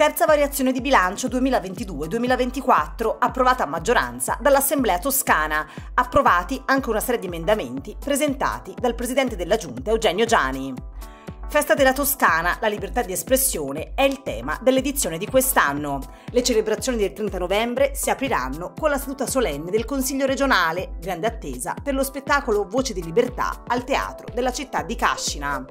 Terza variazione di bilancio 2022-2024, approvata a maggioranza dall'Assemblea toscana, approvati anche una serie di emendamenti presentati dal presidente della Giunta Eugenio Giani. Festa della Toscana, la libertà di espressione è il tema dell'edizione di quest'anno. Le celebrazioni del 30 novembre si apriranno con la seduta solenne del Consiglio regionale, grande attesa per lo spettacolo Voce di Libertà al Teatro della città di Cascina.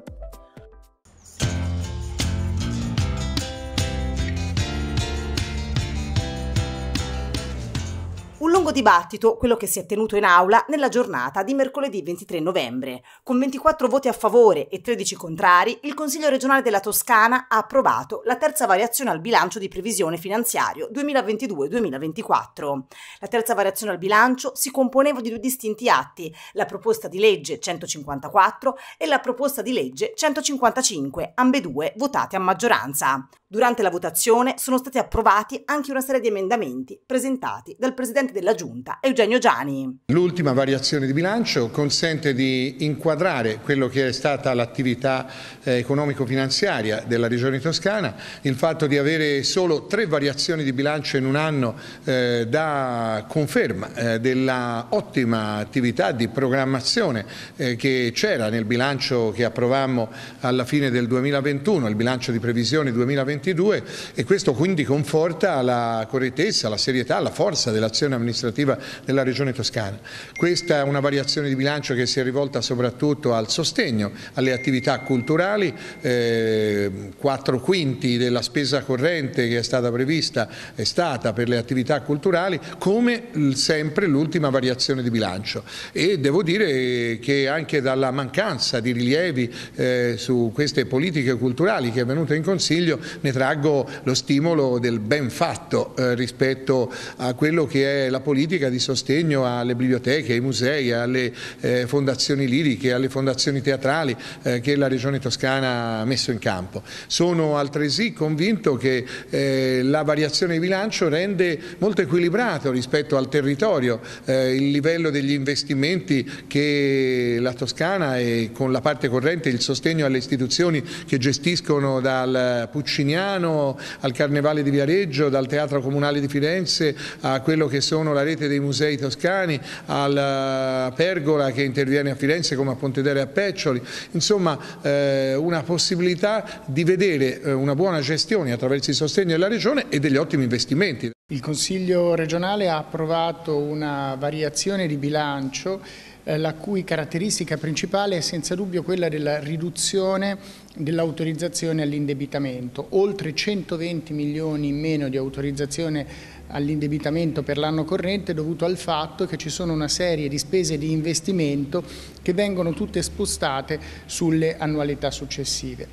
lungo dibattito, quello che si è tenuto in aula nella giornata di mercoledì 23 novembre. Con 24 voti a favore e 13 contrari, il Consiglio regionale della Toscana ha approvato la terza variazione al bilancio di previsione finanziario 2022-2024. La terza variazione al bilancio si componeva di due distinti atti, la proposta di legge 154 e la proposta di legge 155, ambedue votate a maggioranza. Durante la votazione sono stati approvati anche una serie di emendamenti presentati dal Presidente della Giunta, Eugenio Giani. L'ultima variazione di bilancio consente di inquadrare quello che è stata l'attività eh, economico-finanziaria della Regione Toscana, il fatto di avere solo tre variazioni di bilancio in un anno eh, dà conferma eh, della attività di programmazione eh, che c'era nel bilancio che approvammo alla fine del 2021, il bilancio di previsione 2021 2022 e questo quindi conforta la correttezza, la serietà, la forza dell'azione amministrativa della Regione Toscana. Questa è una variazione di bilancio che si è rivolta soprattutto al sostegno alle attività culturali, eh, quinti della spesa corrente che è stata prevista è stata per le attività culturali come sempre l'ultima variazione di bilancio e devo dire che anche dalla mancanza di rilievi eh, su queste politiche culturali che è venuta in Consiglio ne ne traggo lo stimolo del ben fatto eh, rispetto a quello che è la politica di sostegno alle biblioteche, ai musei, alle eh, fondazioni liriche, alle fondazioni teatrali eh, che la Regione Toscana ha messo in campo. Sono altresì convinto che eh, la variazione di bilancio rende molto equilibrato rispetto al territorio eh, il livello degli investimenti che la Toscana e con la parte corrente il sostegno alle istituzioni che gestiscono dal Pucciniano Miano al Carnevale di Viareggio, dal Teatro Comunale di Firenze a quello che sono la rete dei musei toscani, alla eh, Pergola che interviene a Firenze come a Pontedere a Peccioli, insomma eh, una possibilità di vedere eh, una buona gestione attraverso il sostegno della Regione e degli ottimi investimenti. Il Consiglio regionale ha approvato una variazione di bilancio eh, la cui caratteristica principale è senza dubbio quella della riduzione dell'autorizzazione all'indebitamento, oltre 120 milioni in meno di autorizzazione all'indebitamento per l'anno corrente dovuto al fatto che ci sono una serie di spese di investimento che vengono tutte spostate sulle annualità successive.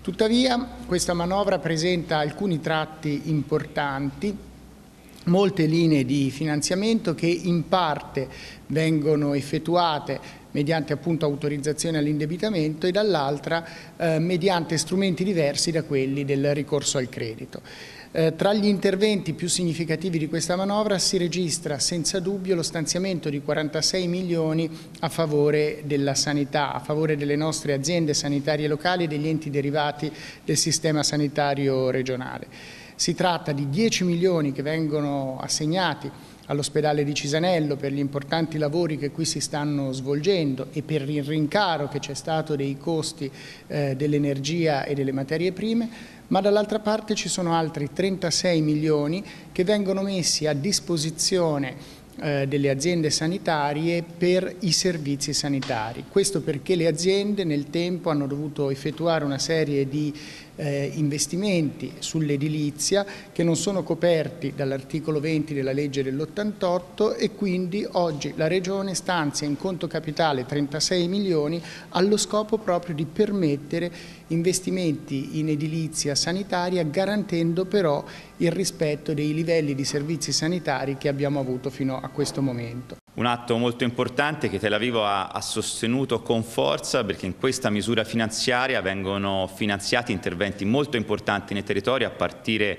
Tuttavia questa manovra presenta alcuni tratti importanti molte linee di finanziamento che in parte vengono effettuate mediante appunto autorizzazione all'indebitamento e dall'altra eh, mediante strumenti diversi da quelli del ricorso al credito. Eh, tra gli interventi più significativi di questa manovra si registra senza dubbio lo stanziamento di 46 milioni a favore della sanità, a favore delle nostre aziende sanitarie locali e degli enti derivati del sistema sanitario regionale. Si tratta di 10 milioni che vengono assegnati all'ospedale di Cisanello per gli importanti lavori che qui si stanno svolgendo e per il rincaro che c'è stato dei costi eh, dell'energia e delle materie prime, ma dall'altra parte ci sono altri 36 milioni che vengono messi a disposizione eh, delle aziende sanitarie per i servizi sanitari. Questo perché le aziende nel tempo hanno dovuto effettuare una serie di eh, investimenti sull'edilizia che non sono coperti dall'articolo 20 della legge dell'88 e quindi oggi la Regione stanzia in conto capitale 36 milioni allo scopo proprio di permettere investimenti in edilizia sanitaria garantendo però il rispetto dei livelli di servizi sanitari che abbiamo avuto fino a questo momento. Un atto molto importante che Tel Aviv ha, ha, sostenuto con forza perché in questa misura finanziaria vengono finanziati interventi molto importanti nei territori a partire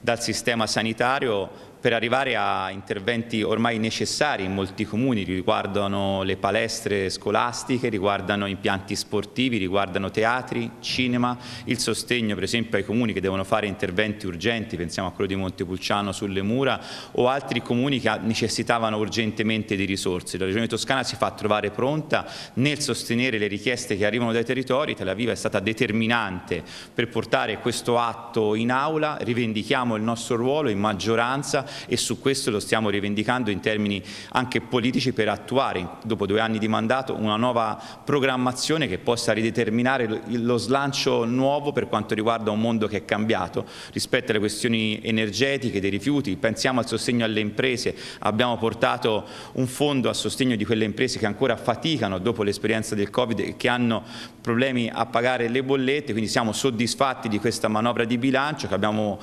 dal sistema sanitario per arrivare a interventi ormai necessari in molti comuni, riguardano le palestre scolastiche, riguardano impianti sportivi, riguardano teatri, cinema, il sostegno per esempio ai comuni che devono fare interventi urgenti, pensiamo a quello di Montepulciano sulle mura o altri comuni che necessitavano urgentemente di risorse. La Regione Toscana si fa trovare pronta nel sostenere le richieste che arrivano dai territori, Tel Aviv è stata determinante per portare questo atto in aula, rivendichiamo il nostro ruolo in maggioranza e su questo lo stiamo rivendicando in termini anche politici per attuare, dopo due anni di mandato, una nuova programmazione che possa rideterminare lo slancio nuovo per quanto riguarda un mondo che è cambiato rispetto alle questioni energetiche, dei rifiuti, pensiamo al sostegno alle imprese, abbiamo portato un fondo a sostegno di quelle imprese che ancora faticano dopo l'esperienza del Covid e che hanno problemi a pagare le bollette, quindi siamo soddisfatti di questa manovra di bilancio che abbiamo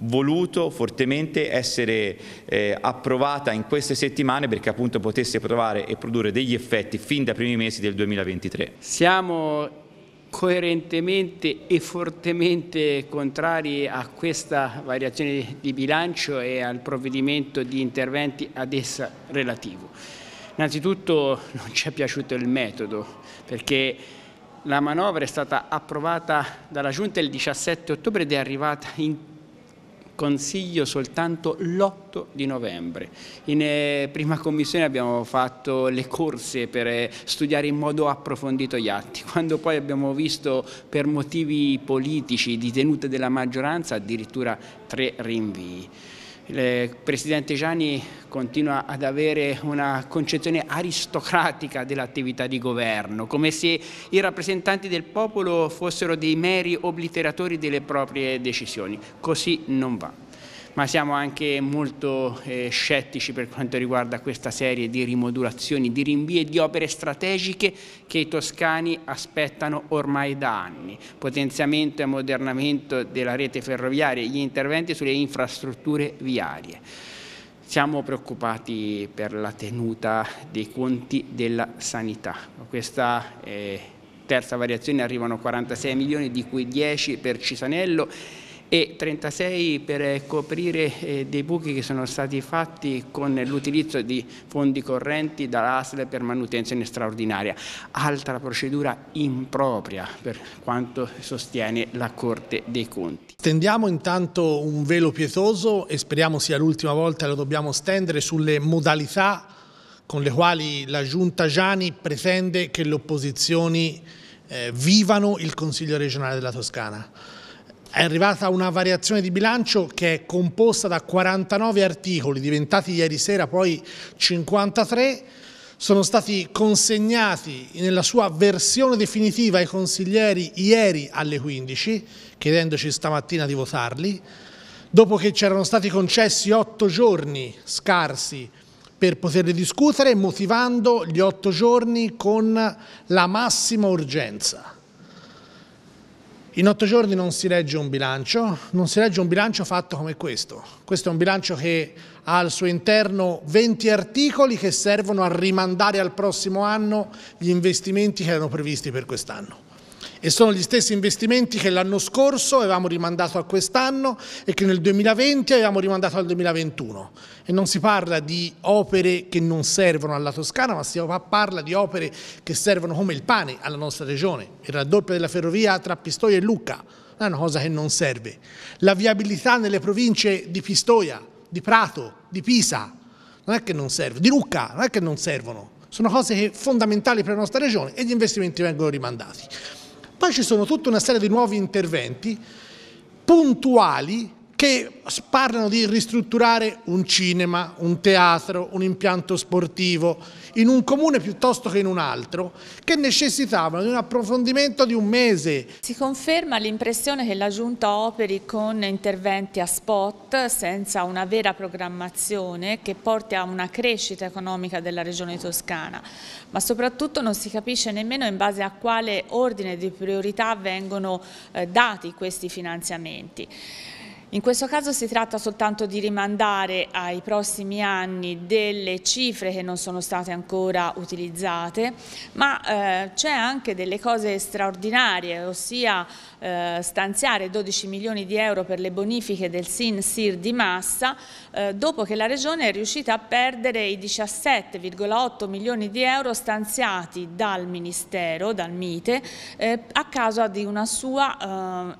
voluto fortemente essere eh, approvata in queste settimane perché appunto potesse provare e produrre degli effetti fin dai primi mesi del 2023. Siamo coerentemente e fortemente contrari a questa variazione di bilancio e al provvedimento di interventi ad essa relativo. Innanzitutto non ci è piaciuto il metodo perché la manovra è stata approvata dalla Giunta il 17 ottobre ed è arrivata in consiglio soltanto l'8 di novembre. In eh, prima commissione abbiamo fatto le corse per eh, studiare in modo approfondito gli atti, quando poi abbiamo visto per motivi politici di tenuta della maggioranza addirittura tre rinvii. Il eh, Presidente Gianni continua ad avere una concezione aristocratica dell'attività di governo, come se i rappresentanti del popolo fossero dei meri obliteratori delle proprie decisioni. Così non va ma siamo anche molto eh, scettici per quanto riguarda questa serie di rimodulazioni, di rinvie e di opere strategiche che i toscani aspettano ormai da anni. Potenziamento e ammodernamento della rete ferroviaria, gli interventi sulle infrastrutture viarie. Siamo preoccupati per la tenuta dei conti della sanità. Questa eh, terza variazione arrivano 46 milioni, di cui 10 per Cisanello e 36 per eh, coprire eh, dei buchi che sono stati fatti con l'utilizzo di fondi correnti dall'ASL per manutenzione straordinaria. Altra procedura impropria per quanto sostiene la Corte dei Conti. Stendiamo intanto un velo pietoso e speriamo sia l'ultima volta lo dobbiamo stendere sulle modalità con le quali la Giunta Giani pretende che le opposizioni eh, vivano il Consiglio regionale della Toscana è arrivata una variazione di bilancio che è composta da 49 articoli, diventati ieri sera poi 53, sono stati consegnati nella sua versione definitiva ai consiglieri ieri alle 15, chiedendoci stamattina di votarli, dopo che c'erano stati concessi otto giorni scarsi per poterli discutere, motivando gli otto giorni con la massima urgenza. In otto giorni non si legge un bilancio, non si legge un bilancio fatto come questo. Questo è un bilancio che ha al suo interno 20 articoli che servono a rimandare al prossimo anno gli investimenti che erano previsti per quest'anno e sono gli stessi investimenti che l'anno scorso avevamo rimandato a quest'anno e che nel 2020 avevamo rimandato al 2021. E non si parla di opere che non servono alla Toscana, ma si parla di opere che servono come il pane alla nostra regione, il raddoppio della ferrovia tra Pistoia e Lucca, è una cosa che non serve. La viabilità nelle province di Pistoia, di Prato, di Pisa, non è che non serve, di Lucca, non è che non servono sono cose fondamentali per la nostra regione e gli investimenti vengono rimandati. Poi ci sono tutta una serie di nuovi interventi puntuali che parlano di ristrutturare un cinema, un teatro, un impianto sportivo, in un comune piuttosto che in un altro, che necessitavano di un approfondimento di un mese. Si conferma l'impressione che la Giunta operi con interventi a spot, senza una vera programmazione che porti a una crescita economica della regione toscana, ma soprattutto non si capisce nemmeno in base a quale ordine di priorità vengono eh, dati questi finanziamenti. In questo caso si tratta soltanto di rimandare ai prossimi anni delle cifre che non sono state ancora utilizzate, ma eh, c'è anche delle cose straordinarie, ossia eh, stanziare 12 milioni di euro per le bonifiche del SIN-SIR di Massa, eh, dopo che la Regione è riuscita a perdere i 17,8 milioni di euro stanziati dal Ministero, dal MITE, eh, a causa di una sua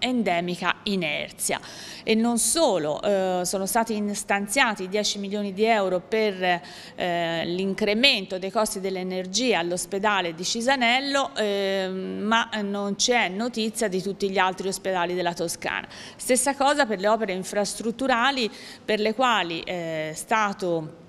endemica inerzia. E non solo, sono stati stanziati 10 milioni di euro per l'incremento dei costi dell'energia all'ospedale di Cisanello, ehm, ma non c'è notizia di tutti gli gli altri ospedali della Toscana. Stessa cosa per le opere infrastrutturali per le quali eh, è stato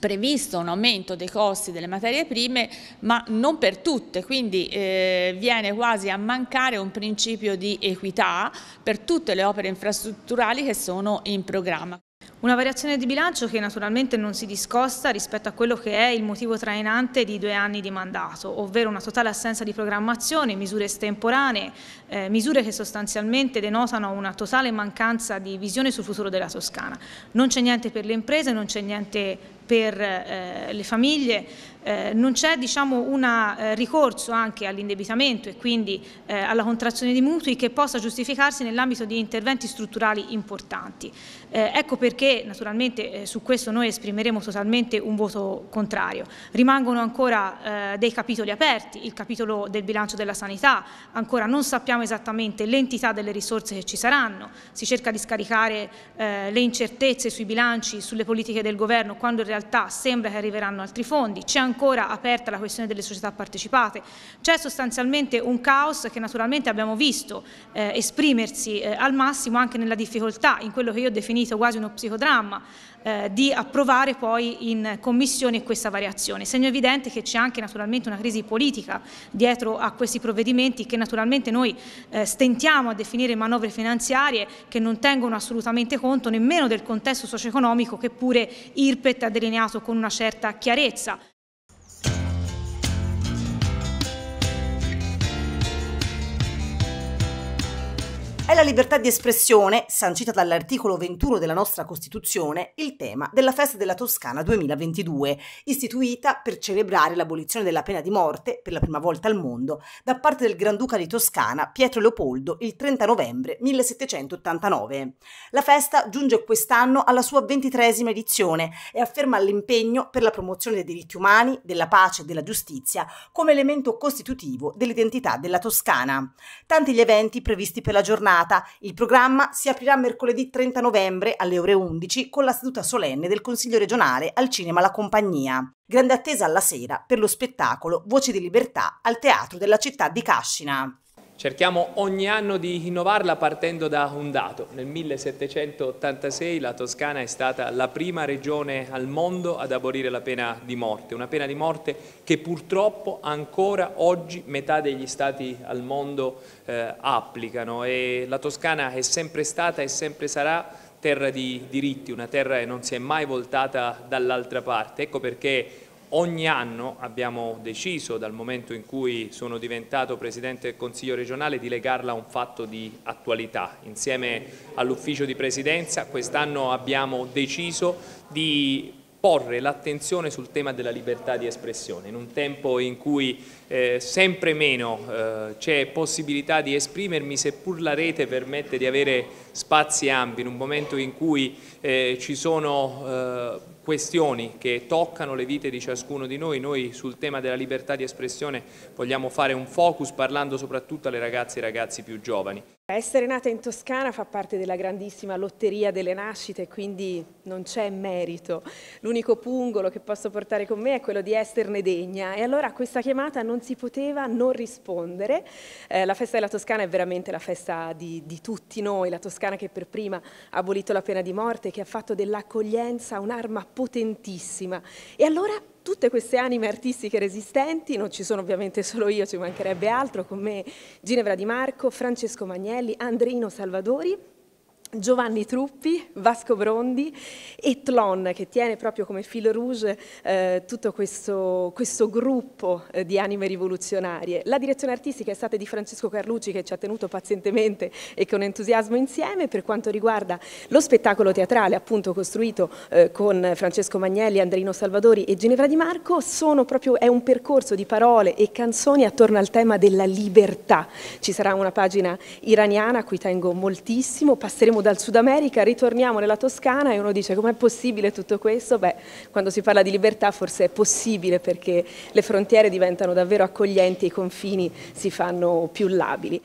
previsto un aumento dei costi delle materie prime ma non per tutte quindi eh, viene quasi a mancare un principio di equità per tutte le opere infrastrutturali che sono in programma. Una variazione di bilancio che naturalmente non si discosta rispetto a quello che è il motivo trainante di due anni di mandato, ovvero una totale assenza di programmazione, misure estemporanee, eh, misure che sostanzialmente denotano una totale mancanza di visione sul futuro della Toscana. Non c'è niente per le imprese, non c'è niente per eh, le famiglie, eh, non c'è diciamo, un eh, ricorso anche all'indebitamento e quindi eh, alla contrazione di mutui che possa giustificarsi nell'ambito di interventi strutturali importanti. Eh, ecco perché naturalmente eh, su questo noi esprimeremo totalmente un voto contrario. Rimangono ancora dei capitoli aperti, il capitolo del bilancio della sanità, ancora non sappiamo esattamente l'entità delle risorse che ci saranno, si cerca di scaricare le incertezze sui bilanci, sulle politiche del governo quando in realtà realtà sembra che arriveranno altri fondi, c'è ancora aperta la questione delle società partecipate, c'è sostanzialmente un caos che naturalmente abbiamo visto eh, esprimersi eh, al massimo anche nella difficoltà, in quello che io ho definito quasi uno psicodramma eh, di approvare poi in Commissione questa variazione. Segno evidente che c'è anche naturalmente una crisi politica dietro a questi provvedimenti che naturalmente noi eh, stentiamo a definire manovre finanziarie che non tengono assolutamente conto nemmeno del contesto socio-economico che pure IRPET ha delineato con una certa chiarezza. È la libertà di espressione, sancita dall'articolo 21 della nostra Costituzione, il tema della Festa della Toscana 2022, istituita per celebrare l'abolizione della pena di morte per la prima volta al mondo da parte del Granduca di Toscana Pietro Leopoldo il 30 novembre 1789. La festa giunge quest'anno alla sua ventitresima edizione e afferma l'impegno per la promozione dei diritti umani, della pace e della giustizia come elemento costitutivo dell'identità della Toscana. Tanti gli eventi previsti per la giornata data. Il programma si aprirà mercoledì 30 novembre alle ore 11 con la seduta solenne del Consiglio regionale al Cinema La Compagnia. Grande attesa alla sera per lo spettacolo Voci di Libertà al Teatro della città di Cascina. Cerchiamo ogni anno di innovarla partendo da un dato. Nel 1786 la Toscana è stata la prima regione al mondo ad abolire la pena di morte, una pena di morte che purtroppo ancora oggi metà degli stati al mondo eh, applicano e la Toscana è sempre stata e sempre sarà terra di diritti, una terra che non si è mai voltata dall'altra parte. Ecco perché Ogni anno abbiamo deciso, dal momento in cui sono diventato Presidente del Consiglio regionale, di legarla a un fatto di attualità. Insieme all'Ufficio di Presidenza quest'anno abbiamo deciso di porre l'attenzione sul tema della libertà di espressione, in un tempo in cui eh, sempre meno eh, c'è possibilità di esprimermi, seppur la rete permette di avere spazi ampi, in un momento in cui eh, ci sono eh, questioni che toccano le vite di ciascuno di noi, noi sul tema della libertà di espressione vogliamo fare un focus parlando soprattutto alle ragazze e ai ragazzi più giovani. Essere nata in Toscana fa parte della grandissima lotteria delle nascite, quindi non c'è merito. L'unico pungolo che posso portare con me è quello di esserne degna e allora a questa chiamata non si poteva non rispondere. Eh, la festa della Toscana è veramente la festa di, di tutti noi, la Toscana che per prima ha abolito la pena di morte, che ha fatto dell'accoglienza un'arma potentissima. E allora tutte queste anime artistiche resistenti, non ci sono ovviamente solo io, ci mancherebbe altro, con me Ginevra Di Marco, Francesco Magnelli, Andreino Salvadori, Giovanni Truppi, Vasco Brondi e Tlon che tiene proprio come filo rouge eh, tutto questo, questo gruppo eh, di anime rivoluzionarie. La direzione artistica è stata di Francesco Carlucci che ci ha tenuto pazientemente e con entusiasmo insieme per quanto riguarda lo spettacolo teatrale appunto costruito eh, con Francesco Magnelli, Andrino Salvadori e Ginevra Di Marco proprio, è un percorso di parole e canzoni attorno al tema della libertà. Ci sarà una pagina iraniana a cui tengo moltissimo, passeremo torniamo dal Sud America, ritorniamo nella Toscana e uno dice com'è possibile tutto questo? Beh, quando si parla di libertà forse è possibile perché le frontiere diventano davvero accoglienti e i confini si fanno più labili.